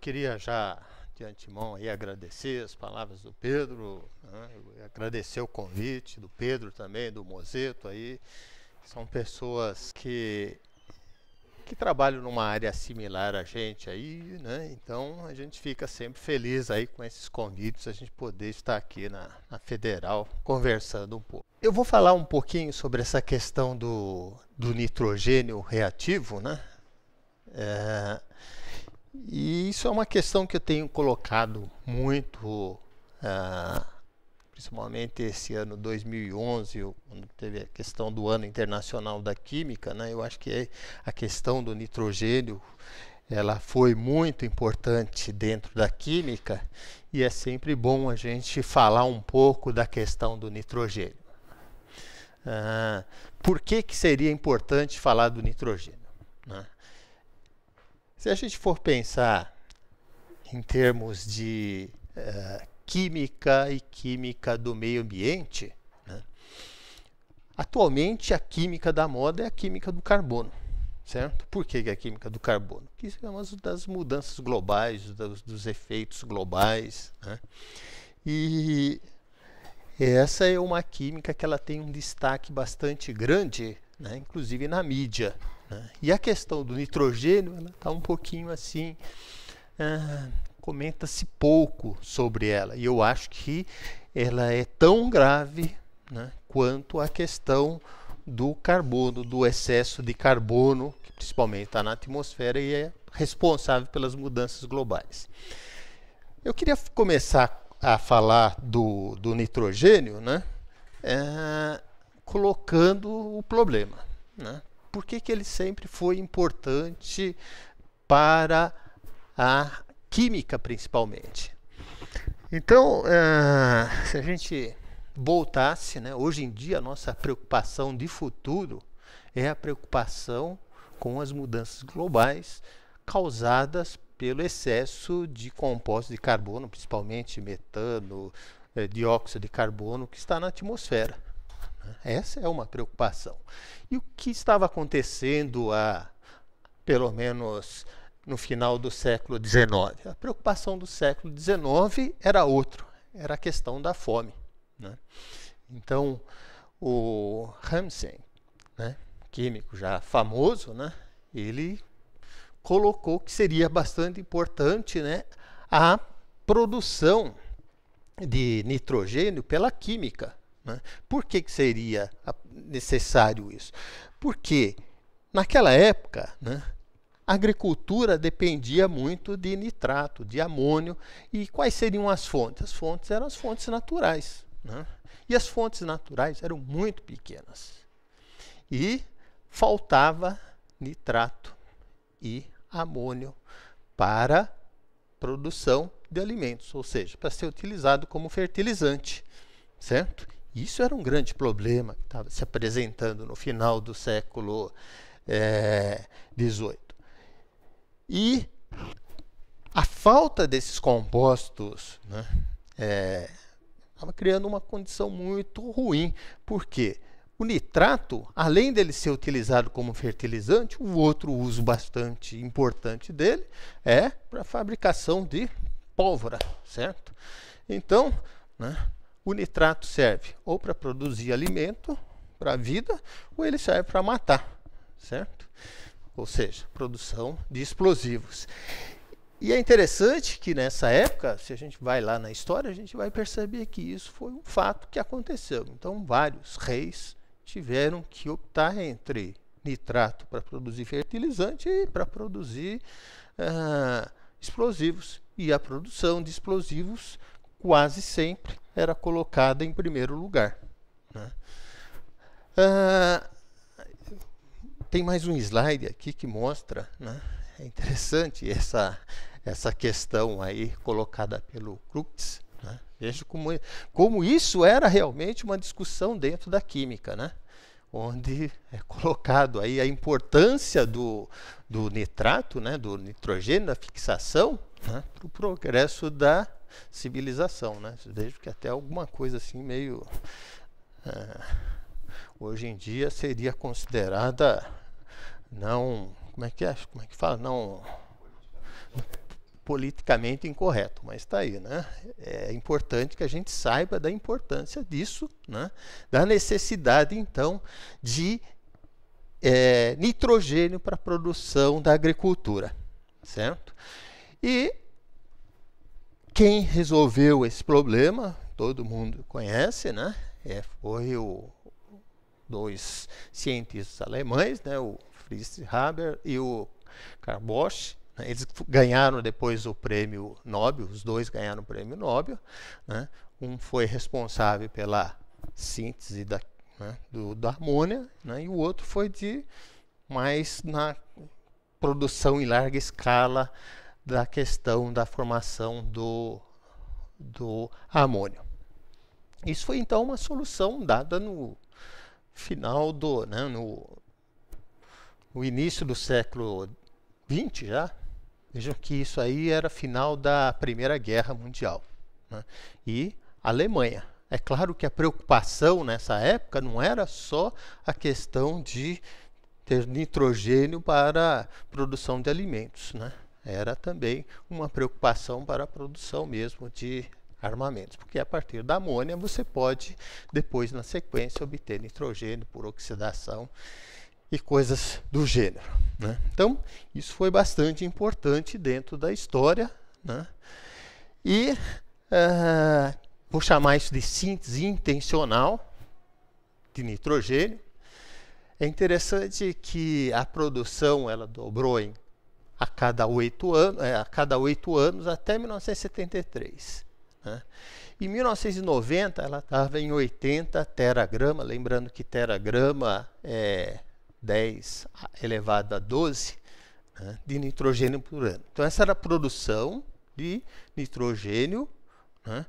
queria já de antemão aí agradecer as palavras do Pedro, né? agradecer o convite do Pedro também, do Mozeto aí. São pessoas que que trabalham numa área similar a gente aí, né? Então a gente fica sempre feliz aí com esses convites, a gente poder estar aqui na, na Federal conversando um pouco. Eu vou falar um pouquinho sobre essa questão do, do nitrogênio reativo, né? É, e isso é uma questão que eu tenho colocado muito, ah, principalmente esse ano 2011, quando teve a questão do ano internacional da química, né? Eu acho que a questão do nitrogênio ela foi muito importante dentro da química e é sempre bom a gente falar um pouco da questão do nitrogênio. Ah, por que, que seria importante falar do nitrogênio? Né? Se a gente for pensar em termos de uh, química e química do meio ambiente, né? atualmente a química da moda é a química do carbono. Certo? Por que, é a química do carbono? Que isso é uma das mudanças globais, dos, dos efeitos globais. Né? E essa é uma química que ela tem um destaque bastante grande, né? inclusive na mídia. Né? E a questão do nitrogênio, está um pouquinho assim, ah, comenta-se pouco sobre ela. E eu acho que ela é tão grave né, quanto a questão do carbono, do excesso de carbono, que principalmente está na atmosfera e é responsável pelas mudanças globais. Eu queria começar a falar do, do nitrogênio, né, é, colocando o problema. Né? por que, que ele sempre foi importante para a química, principalmente. Então, uh, se a gente voltasse, né, hoje em dia a nossa preocupação de futuro é a preocupação com as mudanças globais causadas pelo excesso de compostos de carbono, principalmente metano, eh, dióxido de carbono, que está na atmosfera. Né? Essa é uma preocupação. E o que estava acontecendo há, pelo menos, no final do século XIX? A preocupação do século XIX era outra, era a questão da fome. Né? Então, o Ramsey, né, químico já famoso, né, ele colocou que seria bastante importante né, a produção de nitrogênio pela química né? Por que, que seria necessário isso? Porque naquela época, né, a agricultura dependia muito de nitrato, de amônio. E quais seriam as fontes? As fontes eram as fontes naturais. Né? E as fontes naturais eram muito pequenas. E faltava nitrato e amônio para produção de alimentos, ou seja, para ser utilizado como fertilizante, certo? Isso era um grande problema que estava se apresentando no final do século XVIII. Eh, é, e a falta desses compostos né, é, estava criando uma condição muito ruim, porque o nitrato, além dele ser utilizado como fertilizante, o outro uso bastante importante dele é para a fabricação de pólvora, certo? Então, né, o nitrato serve ou para produzir alimento, para a vida, ou ele serve para matar, certo? Ou seja, produção de explosivos. E é interessante que nessa época, se a gente vai lá na história, a gente vai perceber que isso foi um fato que aconteceu. Então, vários reis tiveram que optar entre nitrato para produzir fertilizante e para produzir ah, explosivos. E a produção de explosivos quase sempre era colocada em primeiro lugar. Né? Ah, tem mais um slide aqui que mostra, né? é interessante essa, essa questão aí colocada pelo Crookes. Né? Veja como, é, como isso era realmente uma discussão dentro da química, né? onde é colocado aí a importância do, do nitrato, né? do nitrogênio, da fixação, né? para o progresso da civilização, né? Vejo que até alguma coisa assim meio é, hoje em dia seria considerada não como é que é? Como é que fala? Não politicamente incorreto, mas está aí, né? É importante que a gente saiba da importância disso, né? Da necessidade então de é, nitrogênio para a produção da agricultura, certo? E quem resolveu esse problema, todo mundo conhece, né? É, foi o dois cientistas alemães, né? O Fritz Haber e o Karl Bosch. Né? Eles ganharam depois o prêmio Nobel, os dois ganharam o prêmio Nobel. Né? Um foi responsável pela síntese da, né? Do, da amônia né? e o outro foi de mais na produção em larga escala da questão da formação do, do amônio. Isso foi então uma solução dada no final do, né, no, no início do século XX já. Vejam que isso aí era final da Primeira Guerra Mundial. Né? E Alemanha. É claro que a preocupação nessa época não era só a questão de ter nitrogênio para produção de alimentos, né? era também uma preocupação para a produção mesmo de armamentos, porque a partir da amônia você pode depois na sequência obter nitrogênio por oxidação e coisas do gênero. Né? Então isso foi bastante importante dentro da história, né? e uh, ah, vou chamar isso de síntese intencional de nitrogênio. É interessante que a produção ela dobrou em a cada oito anos, é, a cada oito anos até 1973. Né? Em 1990 ela estava em 80 teragrama, lembrando que teragrama é 10 elevado a 12 né, de nitrogênio por ano. Então essa era a produção de nitrogênio né,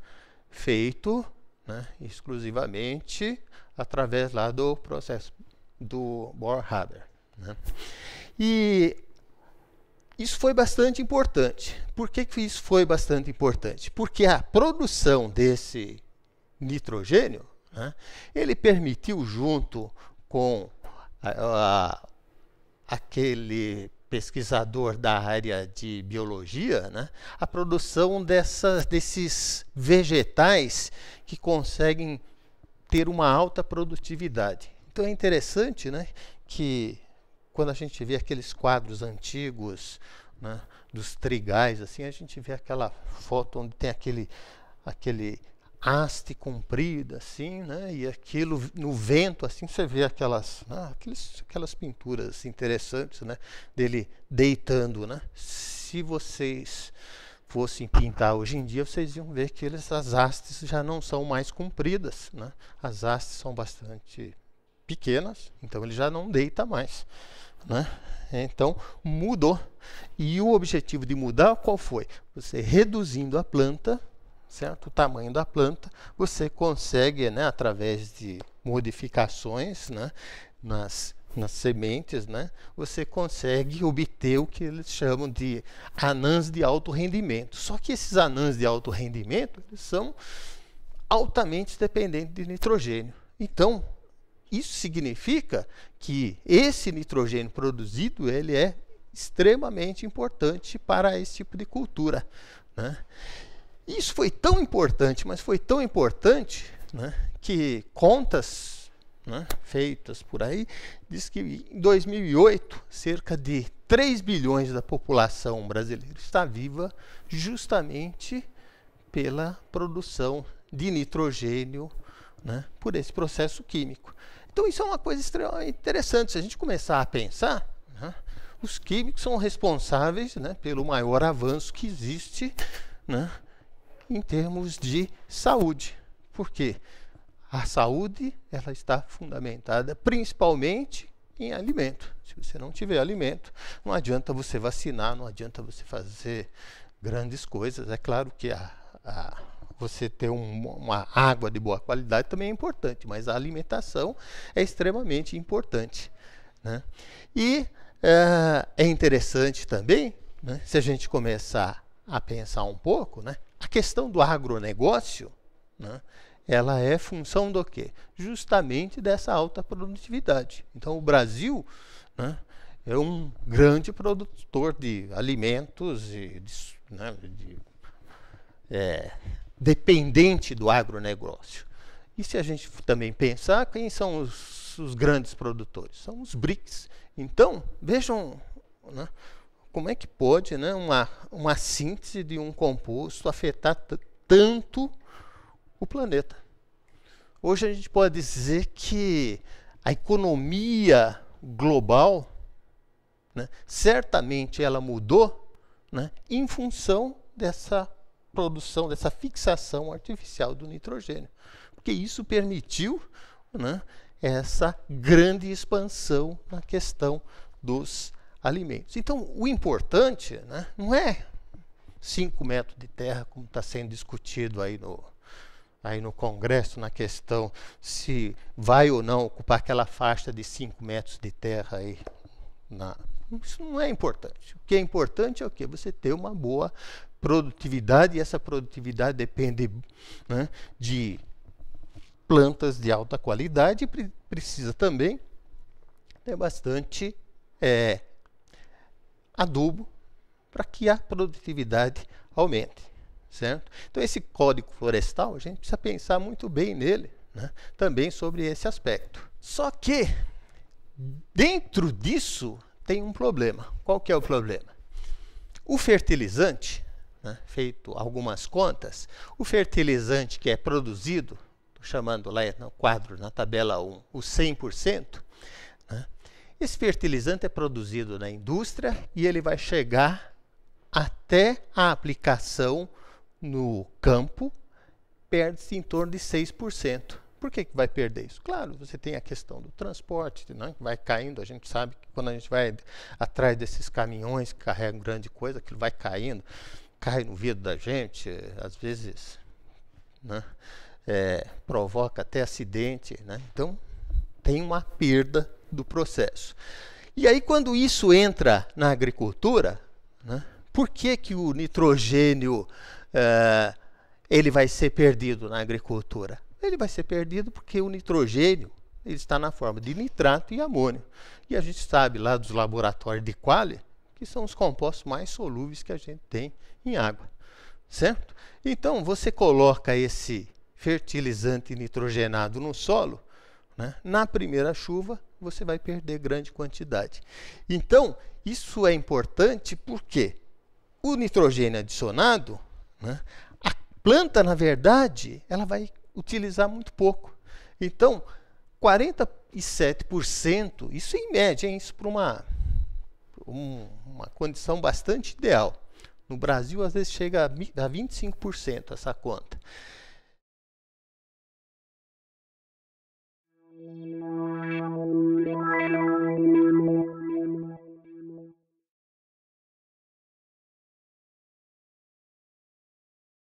feito né, exclusivamente através lá do processo do Bohr-Haber. Né. E isso foi bastante importante. Por que, que isso foi bastante importante? Porque a produção desse nitrogênio, né, ele permitiu junto com a, a, aquele pesquisador da área de biologia, né, a produção dessas, desses vegetais que conseguem ter uma alta produtividade. Então é interessante né, que quando a gente vê aqueles quadros antigos né, dos trigais, assim, a gente vê aquela foto onde tem aquele, aquele haste comprida, assim, né, e aquilo no vento, assim, você vê aquelas, né, aqueles, aquelas pinturas interessantes, né, dele deitando, né. Se vocês fossem pintar hoje em dia, vocês iam ver que eles, as hastes já não são mais compridas, né? as hastes são bastante pequenas, então ele já não deita mais. Né? Então mudou. E o objetivo de mudar qual foi? Você reduzindo a planta, certo? O tamanho da planta, você consegue, né, através de modificações né, nas, nas sementes, né, você consegue obter o que eles chamam de anãs de alto rendimento. Só que esses anãs de alto rendimento eles são altamente dependentes de nitrogênio. Então, isso significa que esse nitrogênio produzido ele é extremamente importante para esse tipo de cultura. Né? Isso foi tão importante, mas foi tão importante né, que contas né, feitas por aí diz que em 2008 cerca de 3 bilhões da população brasileira está viva justamente pela produção de nitrogênio né, por esse processo químico. Então isso é uma coisa extremamente interessante. Se a gente começar a pensar, né, os químicos são responsáveis né, pelo maior avanço que existe né, em termos de saúde. Por quê? A saúde ela está fundamentada principalmente em alimento. Se você não tiver alimento, não adianta você vacinar, não adianta você fazer grandes coisas. É claro que a, a você ter um, uma água de boa qualidade também é importante, mas a alimentação é extremamente importante. Né? E é, é interessante também, né, se a gente começar a pensar um pouco, né, a questão do agronegócio, né, ela é função do quê? Justamente dessa alta produtividade. Então, o Brasil né, é um grande produtor de alimentos e de, né, de é, dependente do agronegócio. E se a gente também pensar, ah, quem são os, os grandes produtores? São os BRICS. Então, vejam né, como é que pode né, uma, uma síntese de um composto afetar tanto o planeta. Hoje a gente pode dizer que a economia global, né, certamente ela mudou né, em função dessa produção, dessa fixação artificial do nitrogênio. Porque isso permitiu né, essa grande expansão na questão dos alimentos. Então, o importante né, não é 5 metros de terra, como está sendo discutido aí no, aí no Congresso, na questão se vai ou não ocupar aquela faixa de 5 metros de terra aí. Na, isso não é importante. O que é importante é o quê? Você ter uma boa produtividade, e essa produtividade depende né, de plantas de alta qualidade, pre precisa também ter bastante é, adubo para que a produtividade aumente, certo? Então esse código florestal, a gente precisa pensar muito bem nele, né, também sobre esse aspecto. Só que dentro disso tem um problema. Qual que é o problema? O fertilizante né, feito algumas contas, o fertilizante que é produzido, estou chamando lá no quadro, na tabela 1, o 100%, né, esse fertilizante é produzido na indústria e ele vai chegar até a aplicação no campo, perde-se em torno de 6%. Por que, que vai perder isso? Claro, você tem a questão do transporte, né? vai caindo. A gente sabe que quando a gente vai atrás desses caminhões que carregam grande coisa, aquilo vai caindo cai no vidro da gente, às vezes né, é, provoca até acidente. Né? Então, tem uma perda do processo. E aí, quando isso entra na agricultura, né, por que, que o nitrogênio é, ele vai ser perdido na agricultura? Ele vai ser perdido porque o nitrogênio ele está na forma de nitrato e amônio. E a gente sabe lá dos laboratórios de Qualy, que são os compostos mais solúveis que a gente tem em água, certo? Então, você coloca esse fertilizante nitrogenado no solo, né? na primeira chuva você vai perder grande quantidade. Então, isso é importante porque o nitrogênio adicionado, né? a planta, na verdade, ela vai utilizar muito pouco. Então, 47%, isso em média, hein? isso para uma um, uma condição bastante ideal. No Brasil, às vezes chega a 25% essa conta.